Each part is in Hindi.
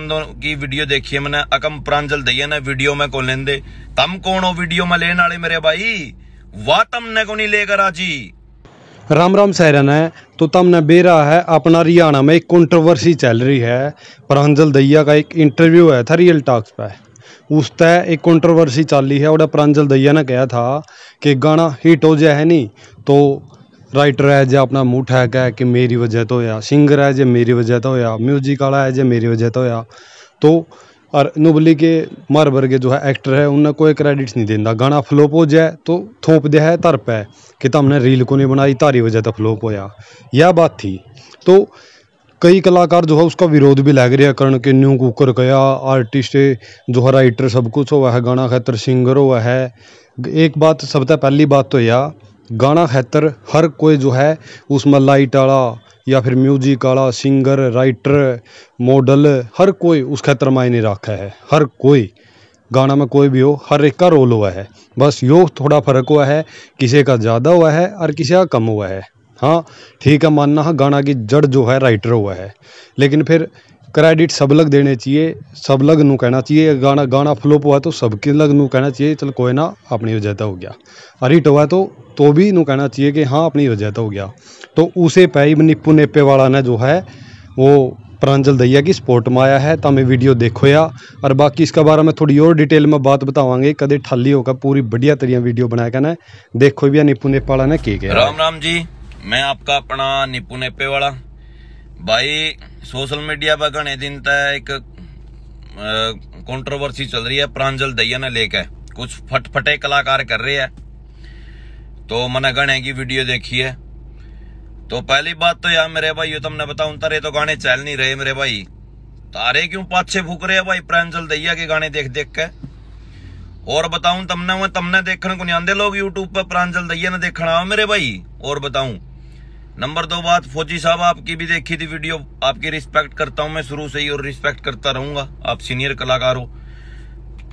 की वीडियो देखी है मैंने अकम प्रांजल दई ने वीडियो में कौन लेन दे तम कौन हो वीडियो में लेने वाले मेरे भाई वाह ने को नहीं लेकर आजी राम राम सहरन है तो तमने बेरा है अपना हरियाणा में एक कंट्रोवर्सी चल रही है प्रांजल दैया का एक इंटरव्यू है था रियल टॉक्स पे उस तय एक कंट्रोवर्सी चल रही है और प्रांजल दैया ने कहा था कि गाना हिट हो जाए है नहीं तो राइटर है जो अपना ਮੂਡ ठैक है कि मेरी वजह तो ਹੋਇਆ सिंगर है जो मेरी वजह तो ਹੋਇਆ म्यूजिक वाला है जो मेरी वजह तो होया तो और नुबली के मार भर के जो है एक्टर है उन्हें कोई क्रेडिट्स नहीं देता गाना फ्लोप हो जाए तो थोप दिया है तर है कि तमने रील को नहीं बनाई तारी वजह तो फ्लोप होया यह बात थी तो कई कलाकार जो है उसका विरोध भी लग रहा करण के न्यू कुकर गया आर्टिस्ट जो है राइटर सब कुछ हुआ है गाना खतर सिंगर हुआ है एक बात सबसे पहली बात तो यह गाना खैतर हर कोई जो है उसमें लाइट आला या फिर म्यूजिक आला सिंगर राइटर मॉडल हर कोई उस खैतर मायने रखा है हर कोई गाना में कोई भी हो हर एक का रोल हुआ है बस यो थोड़ा फ़र्क हुआ है किसी का ज़्यादा हुआ है और किसी का कम हुआ है हाँ ठीक है मानना है गाना की जड़ जो है राइटर हुआ है लेकिन फिर क्रेडिट सब लग देने चाहिए सब लग नू कहना चाहिए गाना गाना फ्लोप हुआ तो सबके लग नू कहना चाहिए चल कोई ना अपनी वजह तो हो गया अरिट हुआ तो तो भी इन्हों कहना चाहिए कि हाँ अपनी वजह तो हो गया तो उसे पाई निप्पू नेपे वाला ने जो है वो प्रांजल दहिया की सपोर्ट में आया है तो मैं वीडियो देखो या और बाकी इसका बारे में थोड़ी और डिटेल में बात बतावांगे कदे ठाली होगा पूरी बढ़िया तरिया वीडियो बनाया कहना देखो भी निपू नेपे वाला ने की गया राम राम जी मैं आपका अपना निपू नेपे वाला भाई सोशल मीडिया पर घने दिन तक एक चल रही है प्रांजल दहिया ने लेकर कुछ फटफटे कलाकार कर रहे हैं तो मैंने गाने की वीडियो देखी है तो पहली बात तो यार मेरे भाई तुमने तो बताऊ तारे तो गाने चल नहीं रहे मेरे भाई तारे क्यों पाछे फूक रहे भाई प्रांजल दैया के गाने देख देख के और बताऊ तमने वो तमने देखने को नहीं आंदे लोग यूट्यूब पर प्रांजल दैया ने देखना आओ मेरे भाई और बताऊ नंबर दो बात फौजी साहब आपकी भी देखी थी वीडियो आपकी रिस्पेक्ट करता हूं मैं शुरू से ही और रिस्पेक्ट करता रहूंगा आप सीनियर कलाकार हो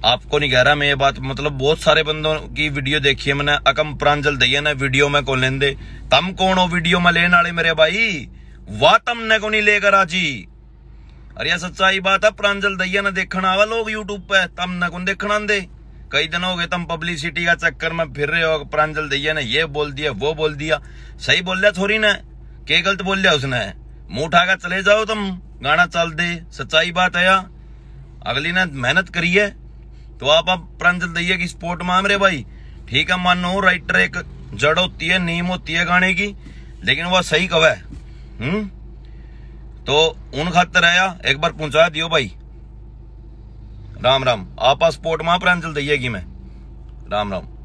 आपको नहीं कह रहा मैं ये बात मतलब बहुत सारे बंदों की वीडियो देखी है मैंने अकम प्रांजल दई ने वीडियो में कौन लेंदे तम कौन हो वीडियो में लेने वाले मेरे भाई वाह तम ने को नहीं लेकर आजी अरे सच्चाई बात है प्रांजल दइया ने देखना आवा लोग यूट्यूब पे तम ने कौन देखना दे कई दिन हो गए तुम पब्लिसिटी का चक्कर में फिर रहे हो प्रांजल दैया ने ये बोल दिया वो बोल दिया सही बोल लिया थोड़ी ने के गलत बोल लिया उसने मुंह उठाकर चले जाओ तुम गाना चल दे सच्चाई बात है यार अगली ने मेहनत करी है तो आप अब प्रण की सपोर्ट मांग भाई ठीक है मानो राइट ट्रैक जड़ होती है नीम होती है गाने की लेकिन वह सही कब है हम्म? तो उन खातर आया एक बार पहुंचा दियो भाई राम राम आपा स्पोर्ट मां प्रांजल दैया की मैं राम राम